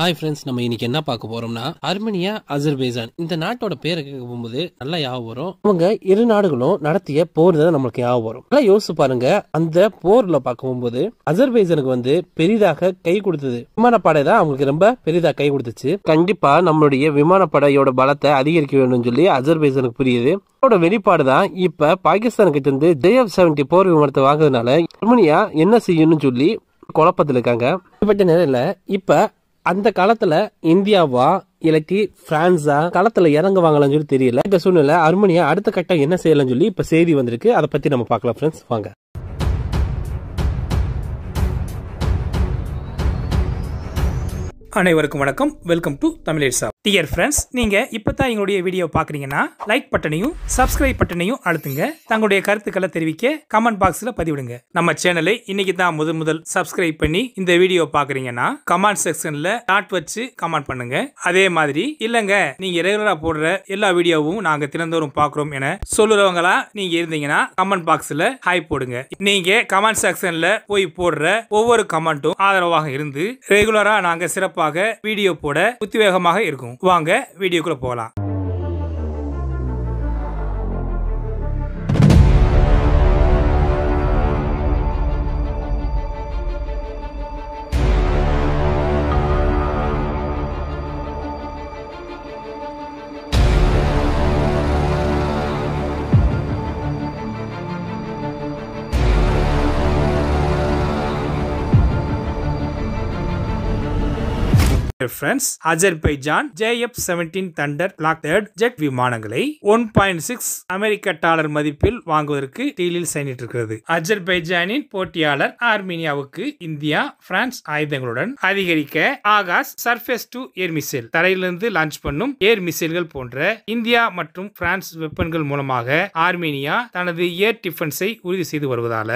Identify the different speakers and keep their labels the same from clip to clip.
Speaker 1: hi friends நம்ம இன்னைக்கு என்ன பார்க்க போறோம்னா அர்மேனியா அசர்பேசான் இந்த நாட்டோட பேரை போகும்போது நல்லா ஞாபகம் வரும் அவங்க இரு நாடுகளும் நடத்திய போர் தான் நம்மளுக்கு ஞாபகம் வரும் நல்லா யோசிச்சு பாருங்க அந்த போர்ல போகும்போது அசர்பேசனுக்கு வந்து பெரிதாக கை கொடுத்தது விமானப்படை தான் அவங்களுக்கு ரொம்ப பெரிதாக கை கொடுத்துச்சு கண்டிப்பா நம்மளுடைய விமானப்படையோட பலத்தை அதிகரிக்க வேணும்னு சொல்லி அசர்பேசனுக்கு புரியுது அதோட வெளிப்பாடு தான் இப்ப பாகிஸ்தான் கிட்ட இருந்து ஜேஎஃப் செவன்டி போர் விமானத்தை வாங்குறதுனால ஜெர்மனியா என்ன செய்யணும்னு சொல்லி குழப்பத்தில் இருக்காங்க இப்ப அந்த காலத்துல இந்தியாவா இலக்கி பிரான்ஸா களத்துல இறங்குவாங்களான்னு சொல்லி தெரியல இந்த சூழ்நிலை அர்மனியா அடுத்த கட்டம் என்ன செய்யலன்னு சொல்லி இப்ப செய்தி வந்திருக்கு அதை பத்தி நம்ம பார்க்கலாம் ஃப்ரெண்ட்ஸ் வாங்க அனைவருக்கும் வணக்கம் welcome to Tamil sir dear friends நீங்க இப்போ தான் எங்களுடைய வீடியோ பார்க்குறீங்கன்னா லைக் பட்டனையும் சப்ஸ்கிரைப் பட்டனையும் அழுத்துங்க தங்களுடைய கருத்துக்களை தெரிவிக்க கமெண்ட் பாக்ஸில் பதிவிடுங்க நம்ம சேனலை இன்னைக்கு தான் முதல் முதல் சப்ஸ்கிரைப் பண்ணி இந்த வீடியோ பார்க்குறீங்கன்னா கமெண்ட் செக்ஷனில் டாட் வச்சு கமெண்ட் பண்ணுங்க அதே மாதிரி இல்லைங்க நீங்கள் ரெகுலராக போடுற எல்லா வீடியோவும் நாங்கள் தினந்தோறும் பார்க்குறோம் என சொல்லுறவங்களா நீங்கள் இருந்தீங்கன்னா கமெண்ட் பாக்ஸில் ஹாய் போடுங்க நீங்கள் கமெண்ட் செக்ஷனில் போய் போடுற ஒவ்வொரு கமெண்ட்டும் ஆதரவாக இருந்து ரெகுலராக நாங்கள் சிறப்பாக வேகமாக வீடியோ போட உத்திவேகமாக இருக்கும் வாங்க வீடியோக்குள்ள போகலாம் friends Azerbaijan J F seventeen thunder block jet விமானங்களை ஒன் பாயிண்ட் சிக்ஸ் அமெரிக்க டாலர் மதிப்பில் வாங்குவதற்கு டீலில் சென்னிட்டு இருக்கிறது அஜர்பைஜானின் போட்டியாளர் ஆர்மீனியாவுக்கு இந்தியா பிரான்ஸ் ஆயுதங்களுடன் அதிகரிக்க Akash surface to air missile தரையிலிருந்து லான்ச் பண்ணும் ஏர் மிசைல்கள் போன்ற இந்தியா மற்றும் பிரான்ஸ் வெப்பன்கள் மூலமாக ஆர்மீனியா தனது ஏர் டிஃபென்ஸை உறுதி செய்து வருவதால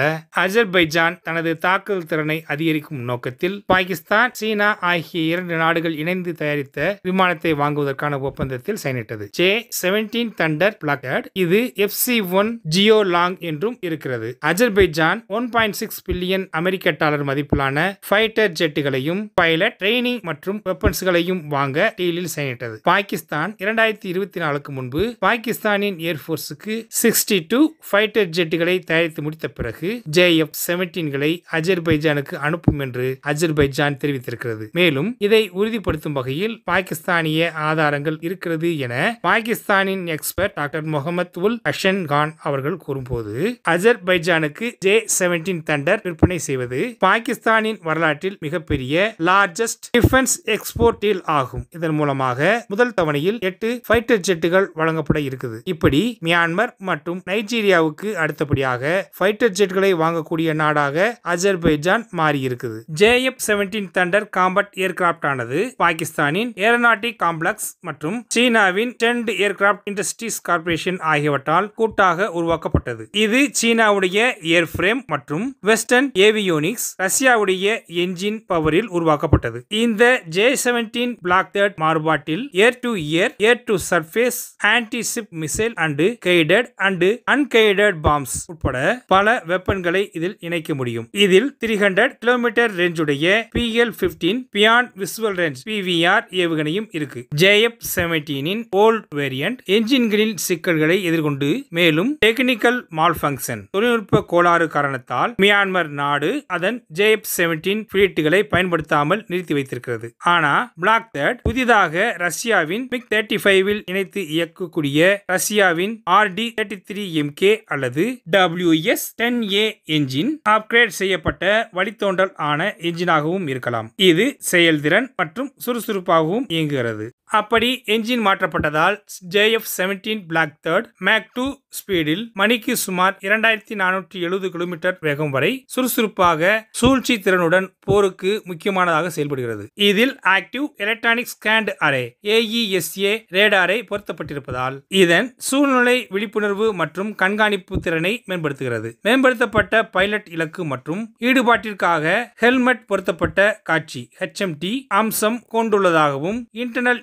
Speaker 1: அஜர்பைஜான் தனது தாக்குதல் திறனை அதிகரிக்கும் நோக்கத்தில் பாகிஸ்தான் சீனா ஆகிய இரண்டு நாடுகள் நாடுகள் இணைந்து தயாரித்த விமானத்தை வாங்குவதற்கான ஒப்பந்தத்தில் சைனிட்டது ஜே செவன்டீன் தண்டர் பிளாக்ட் இது F C one Xiaolong என்றும் இருக்கிறது Azerbaijan one point six billion அமெரிக்க டாலர் மதிப்பிலான ஃபைட்டர் ஜெட்டுகளையும் பைலட் ட்ரெயினிங் மற்றும் வெப்பன்ஸ்களையும் வாங்க டீலில் சைனிட்டது பாகிஸ்தான் இரண்டாயிரத்தி இருபத்தி நாலுக்கு முன்பு பாகிஸ்தானின் ஏர்போர்ஸுக்கு சிக்ஸ்டி டூ ஃபைட்டர் ஜெட்டுகளை தயாரித்து முடித்த பிறகு ஜே எஃப் செவன்டீன்களை அஜர்பைஜானுக்கு அனுப்பும் என்று அஜர்பைஜான் தெரிவித்திருக்கிறது மேலும் இதை உறுதிப்படுத்தும் வகையில் பாகிஸ்தானிய ஆதாரங்கள் இருக்கிறது என பாகிஸ்தானின் எக்ஸ்பர்ட் டாக்டர் முகமது உல் அஷன் கான் அவர்கள் கூறும்போது அஜர்பைஜானுக்கு ஜே செவன்டீன் தண்டர் விற்பனை செய்வது பாகிஸ்தானின் வரலாற்றில் மிகப்பெரிய லார்ஜஸ்ட் டிஃபென்ஸ் எக்ஸ்போர்ட் ஆகும் இதன் மூலமாக முதல் தவணையில் எட்டு ஃபைட்டர் ஜெட்டுகள் வழங்கப்பட இருக்குது இப்படி மியான்மர் மற்றும் நைஜீரியாவுக்கு அடுத்தபடியாக ஃபைட்டர் ஜெட்களை வாங்கக்கூடிய நாடாக அஜர்பைஜான் மாறியிருக்குது J F seventeen thunder combat aircraft ஆனது என்பது பாகிஸ்தானின் ஏரோநாட்டிக் காம்ப்ளெக்ஸ் மற்றும் சீனாவின் டென்ட் ஏர்கிராப்ட் இண்டஸ்ட்ரீஸ் கார்பரேஷன் ஆகியவற்றால் கூட்டாக உருவாக்கப்பட்டது இது சீனாவுடைய ஏர்ஃப்ரேம் மற்றும் வெஸ்டர்ன் ஏவியோனிக்ஸ் ரஷ்யாவுடைய என்ஜின் பவரில் உருவாக்கப்பட்டது இந்த ஜே செவன்டீன் பிளாக் தேர்ட் மாறுபாட்டில் air to air air to surface anti ship missile and guided and unguided bombs உட்பட பல வெப்பன்களை இதில் இணைக்க முடியும் இதில் த்ரீ ஹண்ட்ரட் கிலோமீட்டர் ரேஞ்சுடைய B L fifteen beyond visual difference BVR ஏவுகணையும் இருக்கு ஜேஎப் செவன்டீனின் ஓல்ட் வேரியன்ட் என்ஜின்களின் சிக்கல்களை எதிர்கொண்டு மேலும் டெக்னிக்கல் மால் பங்கன் தொழில்நுட்ப கோளாறு காரணத்தால் மியான்மர் நாடு அதன் ஜேஎப் செவன்டீன் பிளீட்டுகளை பயன்படுத்தாமல் நிறுத்தி வைத்திருக்கிறது ஆனா பிளாக் தேர்ட் புதிதாக ரஷ்யாவின் மிக் தேர்ட்டி ஃபைவில் இணைத்து இயக்கக்கூடிய ரஷ்யாவின் R D thirty three M K அல்லது W S ten A engine upgrade செய்யப்பட்ட வழித்தோன்றல் ஆன என்ஜினாகவும் இருக்கலாம் இது செயல்திறன் மற்றும் சுறுசுறுப்பாகவும் இயங்குகிறது அப்படி என்ஜின் மாற்றப்பட்டதால் JF seventeen block third Mach two ஸ்பீடில் மணிக்கு சுமார் இரண்டாயிரத்தி நானூற்றி எழுபது கிலோமீட்டர் வேகம் வரை சுறுசுறுப்பாக சூழ்ச்சி திறனுடன் போருக்கு முக்கியமானதாக செயல்படுகிறது இதில் active electronic scanned array AESA ரேடாரை பொருத்தப்பட்டிருப்பதால் இதன் சூழ்நிலை விழிப்புணர்வு மற்றும் கண்காணிப்பு திறனை மேம்படுத்துகிறது மேம்படுத்தப்பட்ட பைலட் இலக்கு மற்றும் ஈடுபாட்டிற்காக ஹெல்மெட் பொருத்தப்பட்ட காட்சி ஹெச்எம்டி அம்ச அம்சம் கொண்டுள்ளதாகவும் internal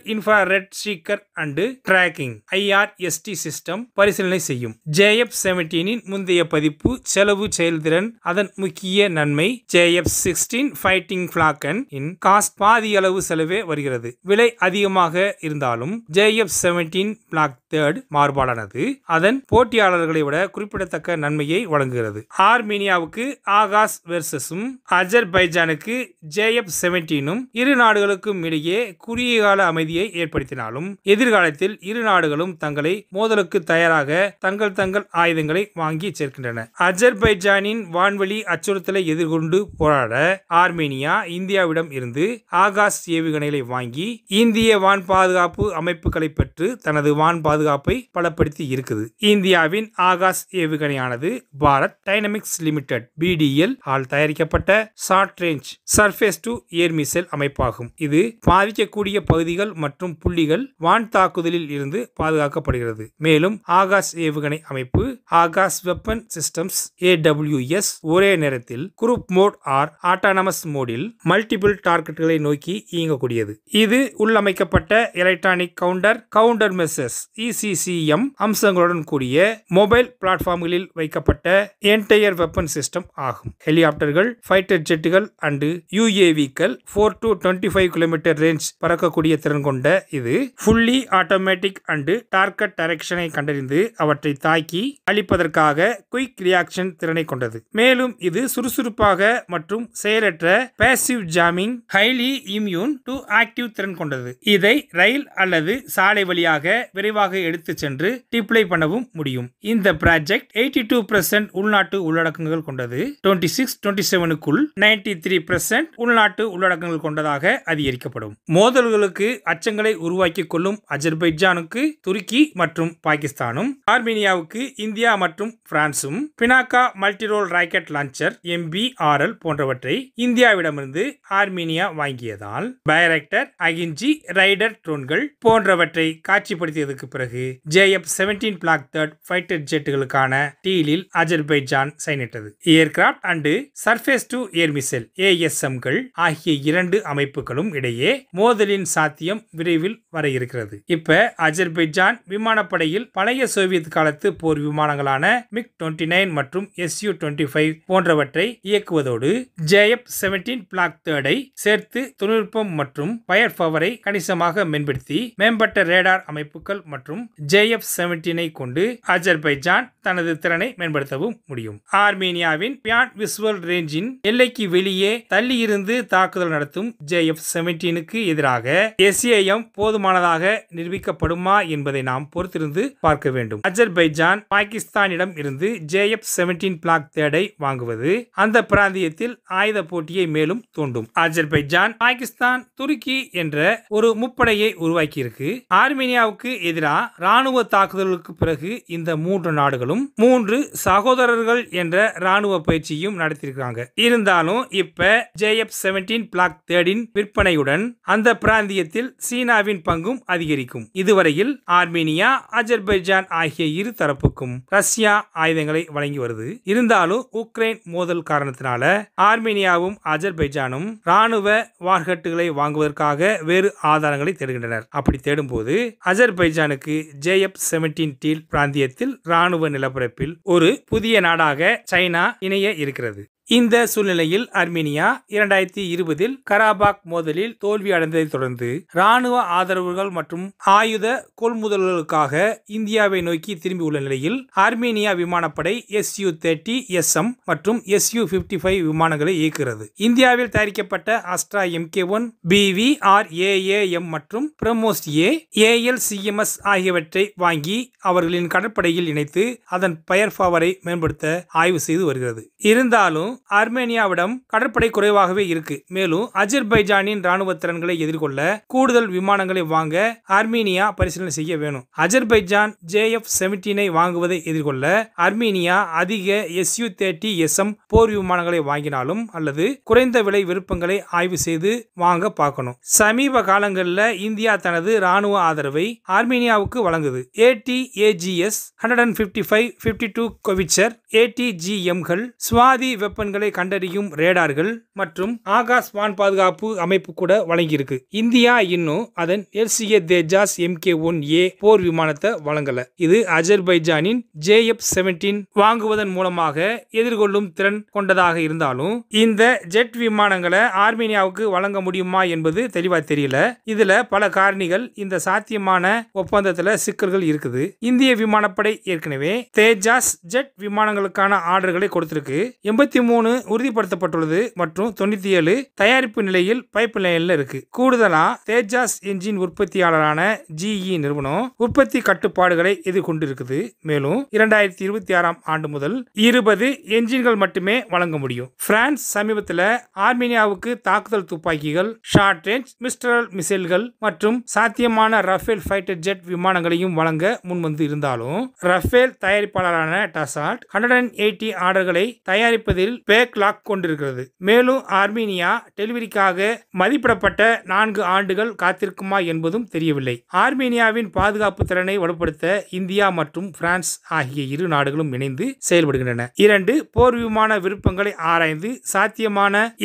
Speaker 1: red sticker and tracking IRST system பரிசீலனை செய்யும் ஜேஎஃப் செவன்டீனின் முந்தைய பதிப்பு செலவு செயல்திறன் அதன் முக்கிய நன்மை JF sixteen fighting falcon in cost பாதி அளவு செலவே வருகிறது விலை அதிகமாக இருந்தாலும் ஜேஎஃப் செவன்டீன் பிளாக் தேர்ட் மாறுபாடானது அதன் போட்டியாளர்களை விட குறிப்பிடத்தக்க நன்மையை வழங்குகிறது ஆர்மீனியாவுக்கு ஆகாஸ் வெர்சஸும் அஜர்பைஜானுக்கு ஜேஎஃப் செவன்டீனும் இரு நாடுகள் நாடுகளுக்கும் இடையே குறுகிய கால அமைதியை ஏற்படுத்தினாலும் எதிர்காலத்தில் இரு நாடுகளும் தங்களை மோதலுக்கு தயாராக தங்கள் தங்கள் ஆயுதங்களை வாங்கி சேர்க்கின்றன அஜர்பைஜானின் வான்வெளி அச்சுறுத்தலை எதிர்கொண்டு போராட ஆர்மேனியா இந்தியாவிடம் இருந்து ஆகாஷ் ஏவுகணைகளை வாங்கி இந்திய வான் பாதுகாப்பு அமைப்புகளை பெற்று தனது வான் பாதுகாப்பை பலப்படுத்தி இருக்குது இந்தியாவின் ஆகாஷ் ஏவுகணையானது பாரத் டைனமிக்ஸ் லிமிடெட் பிடிஎல் ஆல் தயாரிக்கப்பட்ட short range surface to air missile அமைப்பாகும் இது பாதிக்கக்கூடிய பகுதிகள் மற்றும் புள்ளிகள் வான் தாக்குதலில் இருந்து பாதுகாக்கப்படுகிறது மேலும் ஆகாஷ் ஏவுகணை அமைப்பு ஆகாஷ் வெப்பன் சிஸ்டம்ஸ் ஏடபிள்யூஎஸ் ஒரே நேரத்தில் குரூப் மோட் ஆர் ஆட்டானமஸ் மோடில் மல்டிபிள் டார்கெட்டுகளை நோக்கி இயங்கக்கூடியது இது உள்ளமைக்கப்பட்ட electronic counter counter measures ECCM e அம்சங்களுடன் கூடிய மொபைல் பிளாட்ஃபார்ம்களில் வைக்கப்பட்ட என்டையர் வெப்பன் சிஸ்டம் ஆகும் ஹெலிகாப்டர்கள் ஃபைட்டர் ஜெட்டுகள் அண்டு யூஏவிக்கள் four to twenty five kilometre range பறக்கக்கூடிய திறன் கொண்ட இது ஃபுல்லி ஆட்டோமேட்டிக் அண்டு டார்கெட் டைரக்ஷனை கண்டறிந்து அவற்றை தாக்கி அளிப்பதற்காக குயிக் ரியாக்ஷன் திறனை கொண்டது மேலும் இது சுறுசுறுப்பாக மற்றும் செயலற்ற passive jamming highly immune to active திறன் கொண்டது இதை ரயில் அல்லது சாலை வழியாக விரைவாக எடுத்து சென்று டிப்ளை பண்ணவும் முடியும் இந்த ப்ராஜெக்ட் எயிட்டி டூ பர்சன்ட் உள்நாட்டு உள்ளடக்கங்கள் கொண்டது டுவெண்ட்டி சிக்ஸ் டுவெண்ட்டி செவனுக்குள் நைன்டி த்ரீ பர்சன்ட் உள்நாட்டு உள்ளடக்கங்கள் கொண்டதாக அதிகரிக்கப்படும் மோதல்களுக்கு அச்சங்களை உருவாக்கி கொள்ளும் அஜர்பைஜானுக்கு துருக்கி மற்றும் பாகிஸ்தானும் ஆர்மீனியாவுக்கு இந்தியா மற்றும் பிரான்சும் Pinaka multirole rocket launcher MBRL போன்றவற்றை இந்தியாவிடமிருந்து ஆர்மீனியா வாங்கியதால் பைரக்டர் அகிஞ்சி ரைடர் ட்ரோன்கள் போன்றவற்றை காட்சிப்படுத்தியதற்கு பிறகு J F seventeen block third fighter ஜெட்டுகளுக்கான டீலில் அஜர்பைஜான் சைனிட்டது aircraft and surface to air missile ஏஎஸ்எம்கள் ஆகிய இரண்டு அமைப்புகளும் நாடுகளும் இடையே மோதலின் சாத்தியம் விரைவில் வர இருக்கிறது இப்ப அஜர்பைஜான் விமானப்படையில் பழைய சோவியத் காலத்து போர் விமானங்களான மிக் டுவெண்டி நைன் மற்றும் எஸ் யூ ஃபைவ் போன்றவற்றை இயக்குவதோடு ஜேஎப் செவன்டீன் பிளாக் தேர்டை சேர்த்து தொழில்நுட்பம் மற்றும் பயர் பவரை கணிசமாக மேம்படுத்தி மேம்பட்ட ரேடார் அமைப்புகள் மற்றும் ஜேஎப் செவன்டீனை கொண்டு அஜர்பைஜான் தனது திறனை மேம்படுத்தவும் முடியும் ஆர்மீனியாவின் பியான் விசுவல் ரேஞ்சின் எல்லைக்கு வெளியே தள்ளியிருந்து தாக்குதல் நடத்தும் ஜேஎஃப் செவன்டீனுக்கு எதிராக எஸ்ஏஎம் போதுமானதாக நிரூபிக்கப்படுமா என்பதை நாம் பொறுத்திருந்து பார்க்க வேண்டும் அஜர்பைஜான் பாகிஸ்தானிடம் இருந்து ஜே எஃப் செவன்டீன் பிளாக் தேடை வாங்குவது அந்த பிராந்தியத்தில் ஆயுத போட்டியை மேலும் தூண்டும் அஜர்பைஜான் பாகிஸ்தான் துருக்கி என்ற ஒரு முப்படையை உருவாக்கியிருக்கு ஆர்மீனியாவுக்கு எதிராக ராணுவ தாக்குதலுக்கு பிறகு இந்த மூன்று நாடுகளும் மூன்று சகோதரர்கள் என்ற ராணுவ பயிற்சியும் நடத்தியிருக்காங்க இருந்தாலும் இப்ப ஜே எஃப் செவன்டீன் பிளாக் தேர்டின் விற்பனை விற்பனையுடன் அந்த பிராந்தியத்தில் சீனாவின் பங்கும் அதிகரிக்கும் இதுவரையில் ஆர்மீனியா அஜர்பைஜான் ஆகிய இரு தரப்புக்கும் ரஷ்யா ஆயுதங்களை வழங்கி வருது இருந்தாலும் உக்ரைன் மோதல் காரணத்தினால ஆர்மீனியாவும் அஜர்பைஜானும் ராணுவ வார்கட்டுகளை வாங்குவதற்காக வேறு ஆதாரங்களை தேடுகின்றனர் அப்படி தேடும்போது அஜர்பைஜானுக்கு ஜே எஃப் செவன்டீன் டீல் பிராந்தியத்தில் ராணுவ நிலப்பரப்பில் ஒரு புதிய நாடாக சைனா இணைய இருக்கிறது இந்த சூழ்நிலையில் அர்மீனியா இரண்டாயிரத்தி இருபதில் கராபாக் மோதலில் தோல்வி அடைந்ததைத் தொடர்ந்து ராணுவ ஆதரவுகள் மற்றும் ஆயுத கொள்முதல்களுக்காக இந்தியாவை நோக்கி திரும்பியுள்ள நிலையில் ஆர்மீனியா விமானப்படை S U thirty S M மற்றும் எஸ் யூ பிப்டி ஃபைவ் விமானங்களை இயக்குகிறது இந்தியாவில் தயாரிக்கப்பட்ட Astra MK one V R AAM மற்றும் பிரமோஸ்ட் ஏ ஏஎல் சிஎம்எஸ் ஆகியவற்றை வாங்கி அவர்களின் கடற்படையில் இணைத்து அதன் பயர்பாவரை மேம்படுத்த ஆய்வு செய்து வருகிறது இருந்தாலும் ஆர்மேனியாவிடம் கடற்படை குறைவாகவே இருக்கு மேலும் அஜர்பைஜானின் ராணுவ திறன்களை எதிர்கொள்ள கூடுதல் விமானங்களை வாங்க ஆர்மீனியா பரிசீலனை செய்ய வேணும் அஜர்பைஜான் ஜே எஃப் செவன்டீனை வாங்குவதை எதிர்கொள்ள ஆர்மீனியா அதிக S U thirty S M போர் விமானங்களை வாங்கினாலும் அல்லது குறைந்த விலை விருப்பங்களை ஆய்வு செய்து வாங்க பார்க்கணும் சமீப காலங்களில் இந்தியா தனது ராணுவ ஆதரவை ஆர்மீனியாவுக்கு வழங்குது AT AGS hundred and fifty five fifty two howitzer ஏடிஜிஎம்கள் சுவாதி வெப்பன் வான்களை கண்டறியும் ரேடார்கள் மற்றும் ஆகாஷ் வான் பாதுகாப்பு அமைப்பு கூட வழங்கியிருக்கு இந்தியா இன்னும் அதன் LCA Tejas M K one A போர் விமானத்தை வழங்கல இது அஜர்பைஜானின் ஜே எஃப் செவன்டீன் வாங்குவதன் மூலமாக எதிர்கொள்ளும் திறன் கொண்டதாக இருந்தாலும் இந்த ஜெட் விமானங்களை ஆர்மீனியாவுக்கு வழங்க முடியுமா என்பது தெளிவா தெரியல இதுல பல காரணிகள் இந்த சாத்தியமான ஒப்பந்தத்துல சிக்கல்கள் இருக்குது இந்திய விமானப்படை ஏற்கனவே தேஜாஸ் ஜெட் விமானங்களுக்கான ஆர்டர்களை கொடுத்திருக்கு எண்பத்தி மூணு உறுதிப்படுத்தப்பட்டுள்ளது மற்றும் தொண்ணூற்றி ஏழு தயாரிப்பு நிலையில் பைப் லைனில் இருக்கு கூடுதலா தேஜாஸ் என்ஜின் உற்பத்தியாளரான ஜிஇ நிறுவனம் உற்பத்தி கட்டுப்பாடுகளை எதிர்கொண்டிருக்குது மேலும் இரண்டாயிரத்தி இருபத்தி ஆறாம் ஆண்டு முதல் இருபது என்ஜின்கள் மட்டுமே வழங்க முடியும் பிரான்ஸ் சமீபத்தில் ஆர்மீனியாவுக்கு தாக்குதல் துப்பாக்கிகள் ஷார்ட் ரேஞ்ச் மிஸ்டரல் மிசைல்கள் மற்றும் சாத்தியமான ரஃபேல் ஃபைட்டர் ஜெட் விமானங்களையும் வழங்க முன்வந்து இருந்தாலும் ரஃபேல் தயாரிப்பாளரான டசால்ட் ஹண்ட்ரட் அண்ட் எயிட்டி ஆர்டர்களை தயாரிப்பதில் பேக் லாக் கொண்டிருக்கிறது மேலும் ஆர்மீனியா டெலிவரிக்காக மதிப்பிடப்பட்ட நான்கு ஆண்டுகள் காத்திருக்குமா என்பதும் தெரியவில்லை ஆர்மீனியாவின் பாதுகாப்பு திறனை வலுப்படுத்த இந்தியா மற்றும் பிரான்ஸ் ஆகிய இரு நாடுகளும் இணைந்து செயல்படுகின்றன இரண்டு போர் விமான விருப்பங்களை ஆராய்ந்து சாத்தியமான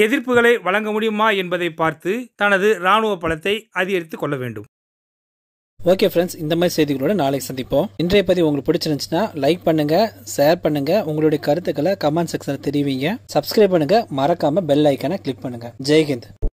Speaker 1: எதிர்ப்புகளை வழங்க முடியுமா என்பதை பார்த்து தனது இராணுவ பலத்தை அதிகரித்துக் கொள்ள வேண்டும் ஓகே ஃப்ரெண்ட்ஸ் இந்த மாதிரி செய்திகளோட நாளைக்கு சந்திப்போம் இன்றைய பதிவு உங்களுக்கு பிடிச்சிருந்துச்சுன்னா லைக் பண்ணுங்க ஷேர் பண்ணுங்க உங்களுடைய கருத்துக்களை கமெண்ட் செக்ஷனில் தெரிவிங்க சப்ஸ்கிரைப் பண்ணுங்க மறக்காம பெல் ஐக்கனை கிளிக் பண்ணுங்க ஜெய்ஹிந்த்